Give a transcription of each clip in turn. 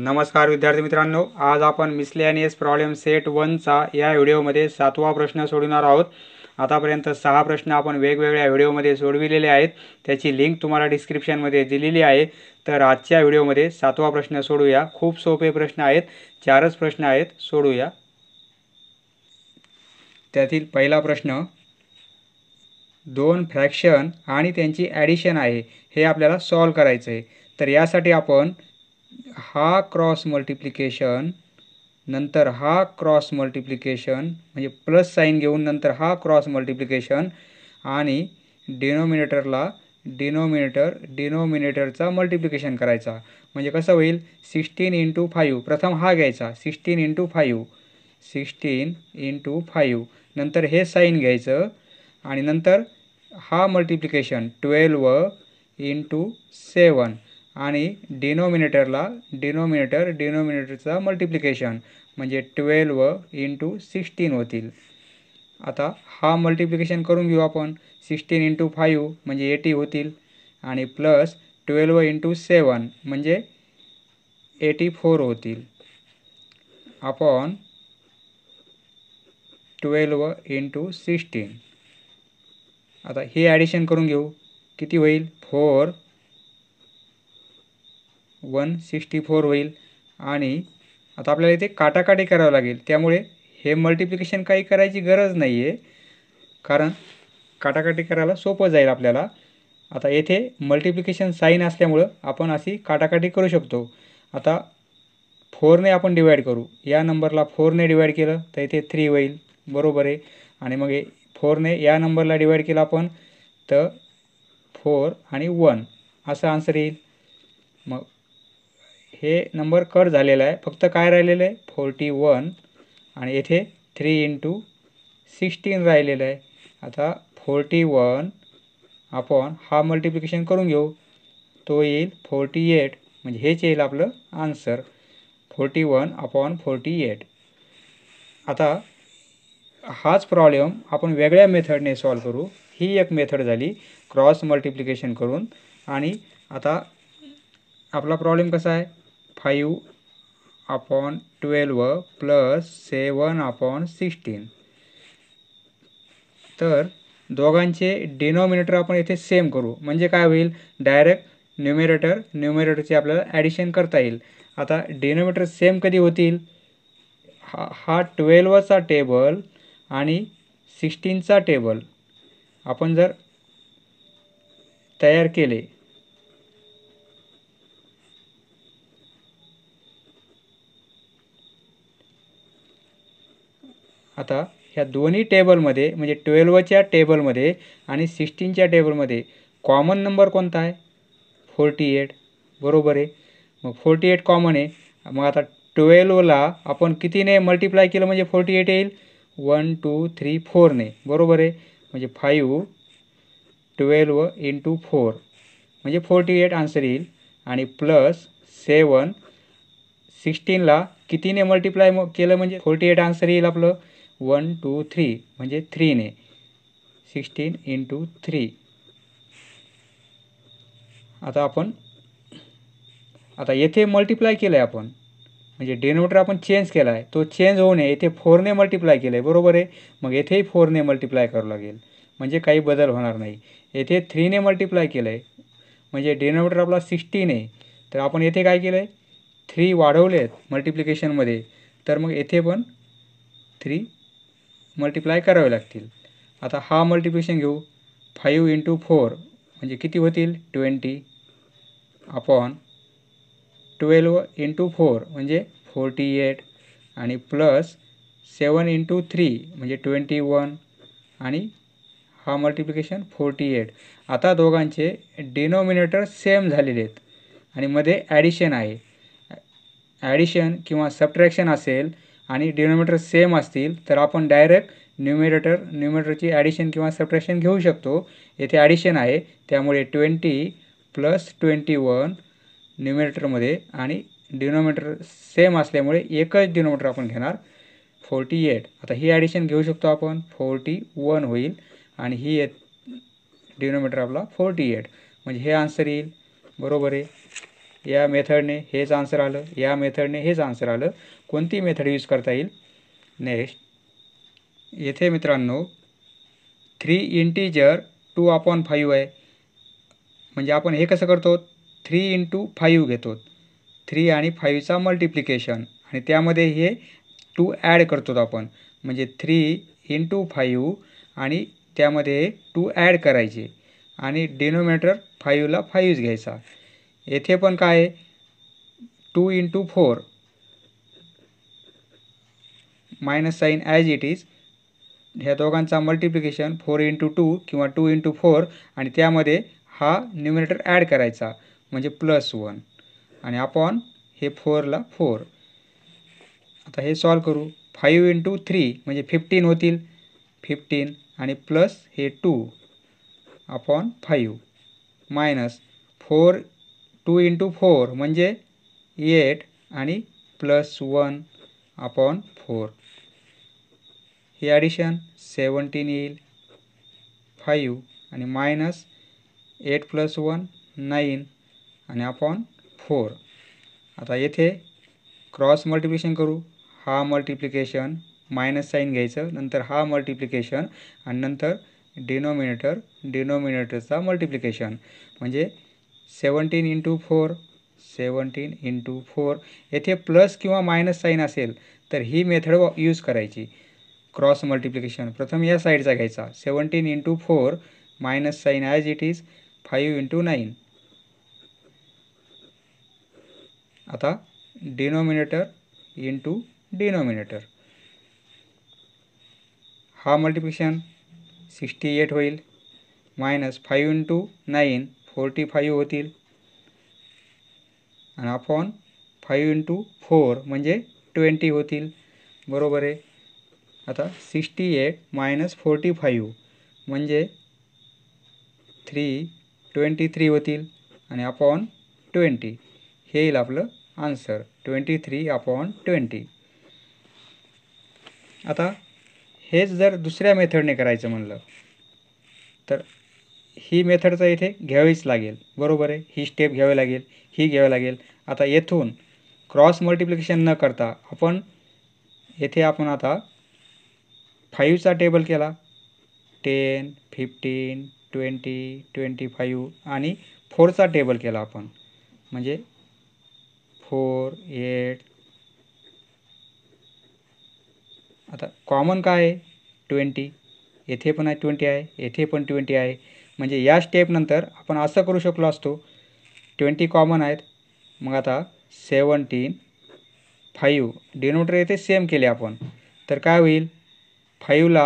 नमस्कार विद्यार्थी मित्रांनो आज आपण मिसलेनियस प्रॉब्लेम सेट वनचा या व्हिडिओमध्ये सातवा प्रश्न सोडवणार आहोत आतापर्यंत सहा प्रश्न आपण वेगवेगळ्या व्हिडिओमध्ये सोडविलेले आहेत त्याची लिंक तुम्हाला डिस्क्रिप्शनमध्ये दिलेली आहे तर आजच्या व्हिडिओमध्ये सातवा प्रश्न सोडूया खूप सोपे प्रश्न आहेत चारच प्रश्न आहेत सोडूया त्यातील पहिला प्रश्न दोन फ्रॅक्शन आणि त्यांची ॲडिशन आहे हे आपल्याला सॉल्व करायचं आहे तर यासाठी आपण हा क्रॉस मल्टिप्लिकेशन नंतर हा क्रॉस मल्टिप्लिकेशन म्हणजे प्लस साईन घेऊन नंतर हा क्रॉस मल्टिप्लिकेशन आणि डिनोमिनेटरला डिनोमिनेटर डिनोमिनेटरचा मल्टिप्लिकेशन करायचा म्हणजे कसं होईल सिक्स्टीन इंटू फाईव्ह प्रथम हा घ्यायचा sixteen into five sixteen into five नंतर हे साईन घ्यायचं आणि नंतर हा मल्टिप्लिकेशन ट्वेल्व इंटू सेवन आणि डिनोमिनेटरला डिनोमिनेटर डिनोमिनेटरचा मल्टिप्लिकेशन म्हणजे ट्वेल्व इंटू सिक्स्टीन होतील आता हा मल्टिप्लिकेशन करून घेऊ आपण सिक्स्टीन इंटू फाईव्ह म्हणजे एटी होतील आणि प्लस ट्वेल्व इंटू सेवन म्हणजे एटी फोर होतील आपण ट्वेल्व इंटू सिक्स्टीन आता हे ॲडिशन करून घेऊ किती होईल फोर वन सिक्स्टी फोर होईल आणि आता आपल्याला इथे काटाकाटी करावं लागेल त्यामुळे हे मल्टिप्लिकेशन काही करायची गरज नाही आहे कारण काटाकाटी करायला सोपं जाईल आपल्याला आता येथे मल्टिप्लिकेशन साईन असल्यामुळं आपण अशी काटाकाटी करू शकतो आता फोरने आपण डिवाईड करू या नंबरला फोरने डिवाईड केलं तर इथे थ्री होईल बरोबर आहे आणि मग फोरने या नंबरला डिवाईड केलं आपण तर फोर आणि वन असं आन्सर येईल मग हे नंबर कट झालेला आहे फक्त काय राहिलेलं आहे फोर्टी वन आणि येथे थ्री इंटू सिक्स्टीन राहिलेलं आहे आता फोर्टी वन आपण हा मल्टिप्लिकेशन करून घेऊ तो येईल फोर्टी एट म्हणजे हेच येईल आपलं answer forty one upon forty eight आता हाच प्रॉब्लेम आपण वेगळ्या मेथडने सॉल्व करू ही एक मेथड झाली क्रॉस मल्टिप्लिकेशन करून आणि आता आपला प्रॉब्लेम कसा आहे five upon twelve plus seven upon sixteen तर दोघांचे डिनॉमिनेटर आपण येथे सेम करू म्हणजे काय होईल डायरेक्ट न्युमेरेटर न्युमेरेटरचे आपल्याला ॲडिशन करता येईल आता डिनॉमिनेटर सेम कधी होतील हा हा ट्वेल्वचा टेबल आणि सिक्स्टीनचा टेबल आपण जर तयार केले आता ह्या दोन्ही टेबलमध्ये म्हणजे ट्वेल्वच्या टेबलमध्ये आणि सिक्स्टीनच्या टेबलमध्ये कॉमन नंबर कोणता आहे फोर्टी एट बरोबर आहे मग फोर्टी एट कॉमन आहे मग आता ट्वेल्वला आपण कितीने मल्टिप्लाय केलं म्हणजे फोर्टी एट येईल वन टू थ्री फोरने बरोबर आहे म्हणजे फाईव्ह ट्वेल्व इंटू फोर म्हणजे फोर्टी एट आन्सर येईल आणि प्लस सेवन सिक्स्टीनला कितीने मल्टिप्लाय म केलं म्हणजे फोर्टी एट आन्सर येईल आपलं वन टू थ्री म्हणजे थ्रीने सिक्स्टीन इंटू थ्री आता आपण आता येथे मल्टिप्लाय केलं आहे आपण म्हणजे डेनोटर आपण चेंज केला आहे तो चेंज होऊ नये येथे फोरने मल्टिप्लाय केलं आहे बरोबर आहे मग येथेही फोरने मल्टिप्लाय करू लागेल म्हणजे काही बदल होणार नाही येथे थ्रीने मल्टिप्लाय केलं आहे म्हणजे डेनोटर आपला सिक्स्टीन आहे तर आपण येथे काय केलं आहे थ्री वाढवले आहेत मल्टिप्लिकेशनमध्ये तर मग येथे पण थ्री मल्टिप्लाय करावे लागतील आता हा मल्टिप्लिकेशन घेऊ फाईव्ह इंटू फोर म्हणजे किती होतील twenty upon twelve into four म्हणजे फोर्टी एट आणि प्लस सेवन इंटू थ्री म्हणजे ट्वेंटी वन आणि हा मल्टिप्लिकेशन फोर्टी एट आता दोघांचे डिनोमिनेटर सेम झालेले आहेत आणि मध्ये ॲडिशन आहे ॲडिशन किंवा सबट्रॅक्शन असेल आणि डिनोमिटर सेम असतील तर आपण डायरेक्ट न्युमिरेटर न्युमिरेटरची ॲडिशन किंवा सप्रेशन घेऊ शकतो येथे ॲडिशन आहे त्यामुळे ट्वेंटी प्लस ट्वेंटी वन न्युमिरेटरमध्ये आणि डिनोमिटर सेम असल्यामुळे एकच डिनोमिटर आपण घेणार फोर्टी एट आता ही ॲडिशन घेऊ शकतो आपण फोर्टी वन होईल आणि ही डिनोमिटर आपला फोर्टी एट म्हणजे हे आन्सर येईल बरोबर आहे या मेथडने हेच आन्सर आलं या मेथडने हेच आन्सर आलं कोणती मेथड यूज करता येईल नेक्स्ट येथे मित्रांनो three integer two upon five आहे म्हणजे आपण हे कसं करतो थ्री इंटू फाईव्ह घेतो थ्री आणि फाईव्हचा मल्टिप्लिकेशन आणि त्यामध्ये हे टू ॲड करतो आपण म्हणजे थ्री इंटू फाईव्ह आणि त्यामध्ये टू ॲड करायचे आणि डिनोमिनेटर फाईव्हला फाईव्हच घ्यायचा येथे पण काय आहे two into four minus sign as it is ह्या दोघांचा मल्टिप्लिकेशन फोर इंटू टू किंवा टू इंटू फोर आणि त्यामध्ये हा न्युमिनेटर ॲड करायचा म्हणजे प्लस वन आणि आपण हे फोरला फोर आता हे सॉल्व करू फाईव्ह इंटू थ्री म्हणजे फिफ्टीन होतील फिफ्टीन आणि प्लस हे two upon five minus four two into four म्हणजे एट आणि प्लस वन अपॉन फोर हे ॲडिशन सेवन्टीन येईल फाईव्ह आणि minus eight plus one nine आणि अपॉन फोर आता येथे क्रॉस मल्टिप्लिकेशन करू हा मल्टिप्लिकेशन मायनस साईन घ्यायचं नंतर हा मल्टिप्लिकेशन आणि नंतर डिनोमिनेटर डिनोमिनेटरचा मल्टिप्लिकेशन म्हणजे seventeen into four seventeen into four येथे प्लस किंवा मायनस साईन असेल तर ही मेथड यूज करायची क्रॉस मल्टिप्लिकेशन प्रथम या साईडचा घ्यायचा seventeen into four minus sign as it is five into nine आता डिनॉमिनेटर इंटू डिनॉमिनेटर हा मल्टिप्लिकेशन सिक्स्टी एट होईल minus five into nine forty five होतील आणि अपॉन फाईव्ह इंटू फोर म्हणजे ट्वेंटी होतील बरोबर आहे आता sixty eight minus forty five म्हणजे थ्री ट्वेंटी थ्री होतील आणि अपॉन ट्वेंटी हे येईल आपलं answer twenty three upon twenty आता हेच जर दुसऱ्या मेथडने करायचं म्हणलं तर ही मेथड इथे घ्यावीच लागेल बरोबर आहे ही स्टेप घ्यावी लागेल ही घ्यावी लागेल आता येथून क्रॉस मल्टिप्लिकेशन न करता आपण येथे आपण आता फाईव्हचा टेबल केला ten fifteen twenty twenty five आणि फोरचा टेबल केला आपण म्हणजे फोर एट आता कॉमन काय आहे ट्वेंटी येथे पण आहे ट्वेंटी आहे येथे पण ट्वेंटी आहे म्हणजे या स्टेपनंतर आपण असं करू शकलो असतो ट्वेंटी कॉमन आहेत मग आता सेवन्टीन फाईव्ह डिनोटर येथे सेम केले आपण तर काय होईल फाईव्हला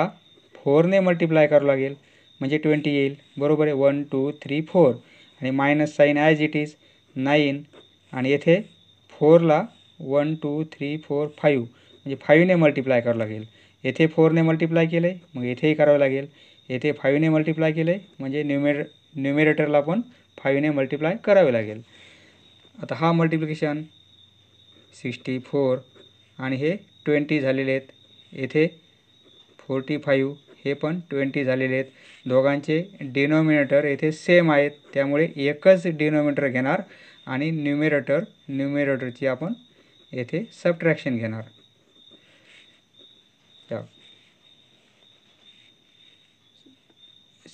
फोरने मल्टिप्लाय करावं लागेल म्हणजे ट्वेंटी येईल बरोबर आहे वन टू थ्री फोर आणि minus sign as it is nine आणि येथे फोरला one two three four five म्हणजे फाईव्हने मल्टिप्लाय करावं लागेल येथे फोरने मल्टिप्लाय केलं आहे मग येथेही करावं लागेल येथे फाईव्हने मल्टिप्लाय केले म्हणजे न्युमेर न्युमेरेटरला पण फाईव्हने मल्टिप्लाय करावे लागेल आता हा मल्टिप्लिकेशन सिक्स्टी फोर आणि हे ट्वेंटी झालेले आहेत येथे फोर्टी फाईव्ह हे पण ट्वेंटी झालेले आहेत दोघांचे डिनॉमिनेटर येथे सेम आहेत त्यामुळे एकच डिनॉमिनेटर घेणार आणि न्युमेरेटर न्युमेरेटरची आपण येथे सबट्रॅक्शन घेणार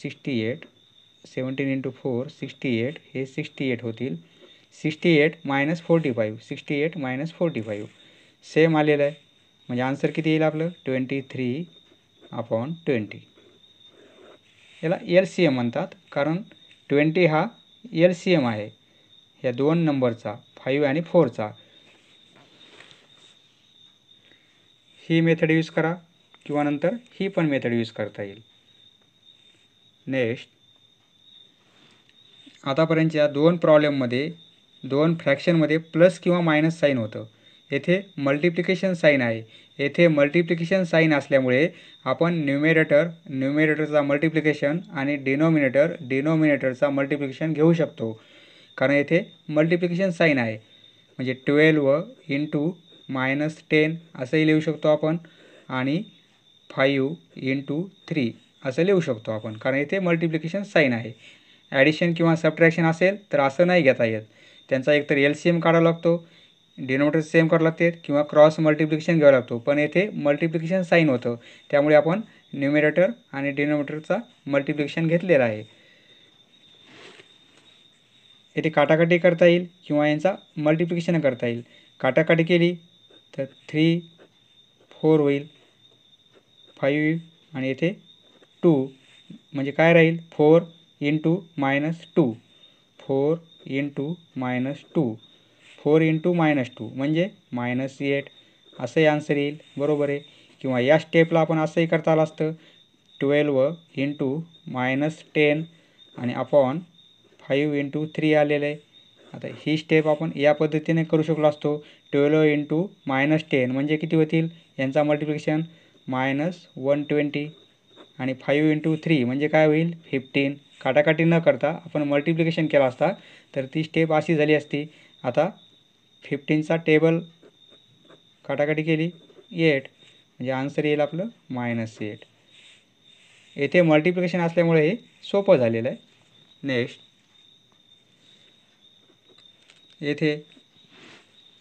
sixty eight seventeen into four sixty eight हे सिक्स्टी एट होतील sixty eight minus forty five sixty eight minus forty five same आलेलं आहे म्हणजे आन्सर किती येईल आपलं ट्वेंटी थ्री अपॉन ट्वेंटी याला एल सी एम म्हणतात कारण ट्वेंटी हा एल सी एम आहे या दोन नंबरचा फाईव्ह आणि फोरचा ही मेथड यूज करा किंवा नंतर ही पण मेथड यूज करता येईल नेक्स्ट आतापर्यंतच्या दोन प्रॉब्लेममध्ये दोन फ्रॅक्शनमध्ये प्लस किंवा मायनस साईन होतं येथे मल्टिप्लिकेशन साईन आहे येथे मल्टिप्लिकेशन साईन असल्यामुळे आपण न्युमेरेटर न्युमेरेटरचा मल्टिप्लिकेशन आणि डिनोमिनेटर डिनोमिनेटरचा मल्टिप्लिकेशन घेऊ शकतो कारण येथे मल्टिप्लिकेशन साईन आहे म्हणजे ट्वेल्व इंटू मायनस टेन असंही लिहू शकतो आपण आणि फाईव्ह इंटू थ्री असं लिहू शकतो आपण कारण इथे मल्टिप्लिकेशन साईन आहे ॲडिशन किंवा सबट्रॅक्शन असेल तर असं नाही घेता येत त्यांचा एकतर एल सी एम काढावा लागतो डिनोमिटर सेम करावं लागते किंवा क्रॉस मल्टिप्लिकेशन घ्यावं लागतो पण येथे मल्टिप्लिकेशन साईन होतं त्यामुळे आपण न्युमिरेटर आणि डिनोमिनेटरचा मल्टिप्लिकेशन घेतलेला आहे येथे काटाकाटी करता येईल किंवा यांचा मल्टिप्लिकेशन करता येईल काटाकाटी केली तर थ्री फोर होईल फाईव्ह आणि येथे टू म्हणजे काय राहील four into minus two four into minus two four into minus two म्हणजे मायनस एट असंही आन्सर येईल बरोबर आहे किंवा या स्टेपला आपण असंही करता आलं असतं ट्वेल्व इंटू मायनस टेन आणि अपॉन फाईव्ह इंटू थ्री आलेलं आहे आता ही स्टेप आपण या पद्धतीने करू शकलो असतो ट्वेल्व इंटू मायनस टेन म्हणजे किती होतील यांचा मल्टिप्लिकेशन मायनस वन ट्वेंटी आणि फाईव्ह इंटू थ्री म्हणजे काय होईल फिफ्टीन काटाकाटी न करता आपण मल्टिप्लिकेशन केला असता तर ती स्टेप अशी झाली असती आता फिफ्टीनचा टेबल काटाकाटी केली एट म्हणजे आन्सर येईल आपलं मायनस एट येथे मल्टिप्लिकेशन असल्यामुळे हे सोपं झालेलं आहे नेक्स्ट येथे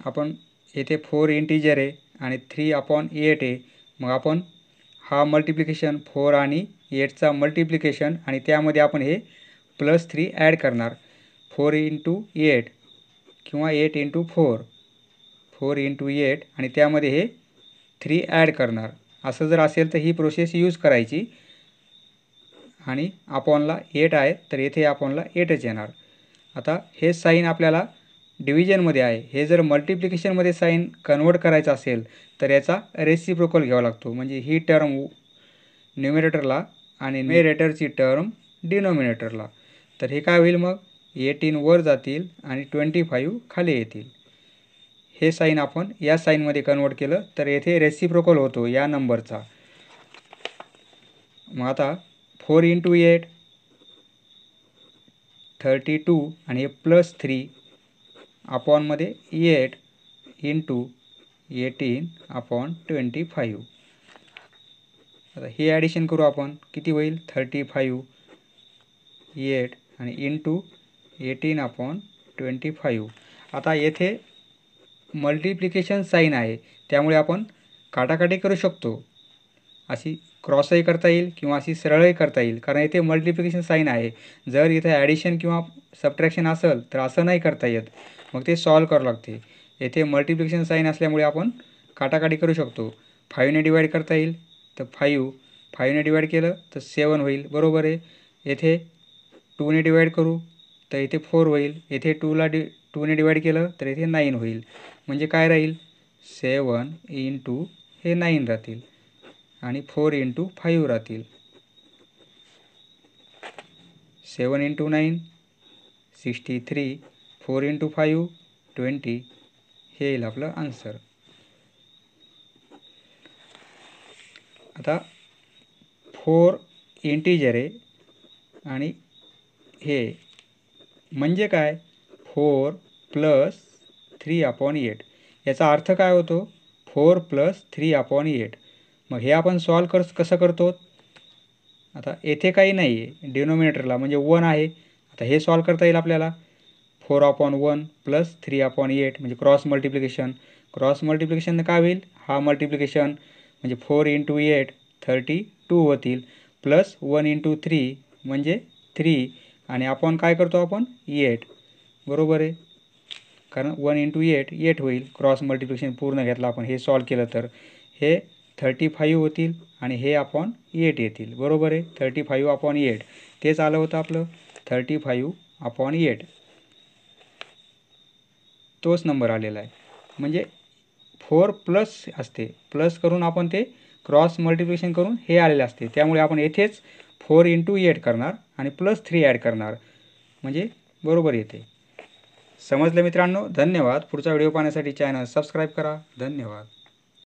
आपण येथे फोर इंटीजर आहे आणि थ्री अपॉन एट आहे मग आपण हा मल्टिप्लिकेशन फोर आणि एटचा मल्टिप्लिकेशन आणि त्यामध्ये आपण हे प्लस थ्री ॲड करणार फोर इंटू एट किंवा eight into four four into eight आणि त्यामध्ये हे थ्री ॲड करणार असं जर असेल तर ही प्रोसेस यूज करायची आणि आपणला एट आहे तर येथे आपणला एटच येणार आता हे साईन आपल्याला डिव्हिजनमध्ये आहे हे जर मल्टिप्लिकेशनमध्ये साईन कन्वर्ट करायचं असेल तर याचा रेसिप्रोकल घ्यावा लागतो म्हणजे ही टर्म न्यूमरेटरला आणि रेटरची टर्म डिनोमिनेटरला तर हे काय होईल मग एटीन वर जातील आणि ट्वेंटी फाईव्ह खाली येतील हे साईन आपण या साईनमध्ये कन्वर्ट केलं तर येथे रेसिप्रोकल होतो या नंबरचा मग आता four into eight thirty two आणि प्लस थ्री अपॉनमध्ये eight into eighteen upon twenty five आता हे ॲडिशन करू आपण किती होईल थर्टी फाईव्ह एट आणि into eighteen upon twenty five आता येथे मल्टिप्लिकेशन साईन आहे त्यामुळे आपण काटाकाटी करू शकतो अशी क्रॉसही करता येईल किंवा अशी सरळही करता येईल कारण इथे मल्टिप्लिकेशन साईन आहे जर इथे ॲडिशन किंवा सबट्रॅक्शन असेल तर असं नाही करता येत मग ते सॉल्व करावं लागते येथे मल्टिप्लिकेशन साईन असल्यामुळे आपण काटाकाटी करू शकतो फाईव्हने डिवाईड करता येईल तर फाईव्ह फाईव्हने डिवाईड केलं तर सेवन होईल बरोबर आहे येथे टूने डिवाईड करू तर इथे फोर होईल येथे टूला डि टूने डिवाईड केलं तर इथे नाईन होईल म्हणजे काय राहील सेवन इन टू हे नाईन राहतील आणि फोर इंटू फाईव्ह राहतील seven into nine sixty three four into five twenty हे येईल आपलं आन्सर आता फोर इंटीजर आहे आणि हे म्हणजे काय four plus three upon eight याचा अर्थ काय होतो four plus three upon eight मग हे आपण सॉल्व कर कसं करतो आता येथे काही नाही आहे डिनोमिनेटरला म्हणजे वन आहे आता हे सॉल्व करता येईल आपल्याला four upon one plus three upon eight म्हणजे क्रॉस मल्टिप्लिकेशन क्रॉस मल्टिप्लिकेशन काय होईल हा मल्टिप्लिकेशन म्हणजे four into eight thirty two होतील प्लस वन इंटू थ्री म्हणजे थ्री आणि आपण काय करतो आपण एट बरोबर आहे कारण वन इंटू एट एट होईल क्रॉस मल्टिप्लिकेशन पूर्ण घेतलं आपण हे सॉल्व केलं तर हे थर्टी फाईव्ह होतील आणि हे अपॉन एट येतील बरोबर आहे थर्टी फाईव्ह अपॉन एट तेच आलं होतं आपलं थर्टी फाईव्ह अपॉन एट तोच नंबर आलेला आहे म्हणजे फोर प्लस असते प्लस करून आपण ते क्रॉस मल्टिप्लिकेशन करून हे आलेले असते त्यामुळे आपण येथेच फोर इंटू एट करणार आणि प्लस थ्री ॲड करणार म्हणजे बरोबर येते समजलं मित्रांनो धन्यवाद पुढचा व्हिडिओ पाहण्यासाठी चॅनल सबस्क्राईब करा धन्यवाद